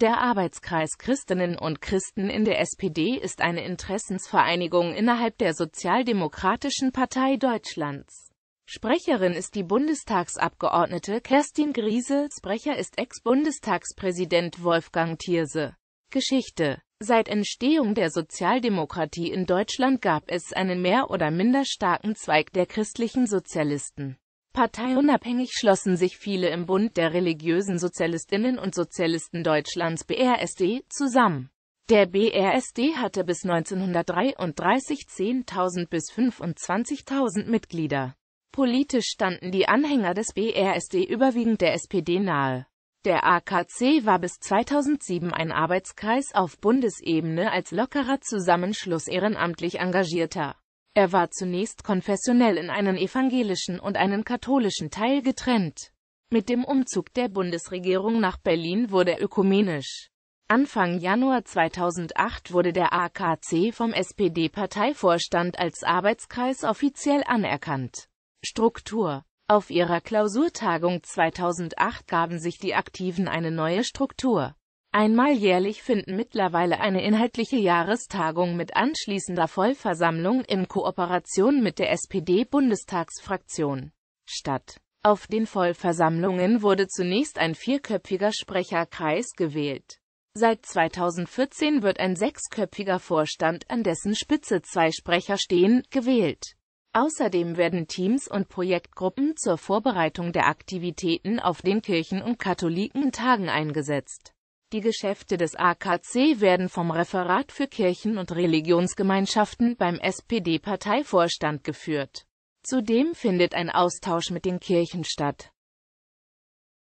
Der Arbeitskreis Christinnen und Christen in der SPD ist eine Interessensvereinigung innerhalb der Sozialdemokratischen Partei Deutschlands. Sprecherin ist die Bundestagsabgeordnete Kerstin Griese, Sprecher ist Ex-Bundestagspräsident Wolfgang Thierse. Geschichte Seit Entstehung der Sozialdemokratie in Deutschland gab es einen mehr oder minder starken Zweig der christlichen Sozialisten. Parteiunabhängig schlossen sich viele im Bund der religiösen Sozialistinnen und Sozialisten Deutschlands BRSD zusammen. Der BRSD hatte bis 1933 10.000 bis 25.000 Mitglieder. Politisch standen die Anhänger des BRSD überwiegend der SPD nahe. Der AKC war bis 2007 ein Arbeitskreis auf Bundesebene als lockerer Zusammenschluss ehrenamtlich Engagierter. Er war zunächst konfessionell in einen evangelischen und einen katholischen Teil getrennt. Mit dem Umzug der Bundesregierung nach Berlin wurde er ökumenisch. Anfang Januar 2008 wurde der AKC vom SPD-Parteivorstand als Arbeitskreis offiziell anerkannt. Struktur Auf ihrer Klausurtagung 2008 gaben sich die Aktiven eine neue Struktur. Einmal jährlich finden mittlerweile eine inhaltliche Jahrestagung mit anschließender Vollversammlung in Kooperation mit der SPD-Bundestagsfraktion statt. Auf den Vollversammlungen wurde zunächst ein vierköpfiger Sprecherkreis gewählt. Seit 2014 wird ein sechsköpfiger Vorstand, an dessen Spitze zwei Sprecher stehen, gewählt. Außerdem werden Teams und Projektgruppen zur Vorbereitung der Aktivitäten auf den Kirchen- und Katholikentagen eingesetzt. Die Geschäfte des AKC werden vom Referat für Kirchen- und Religionsgemeinschaften beim SPD-Parteivorstand geführt. Zudem findet ein Austausch mit den Kirchen statt.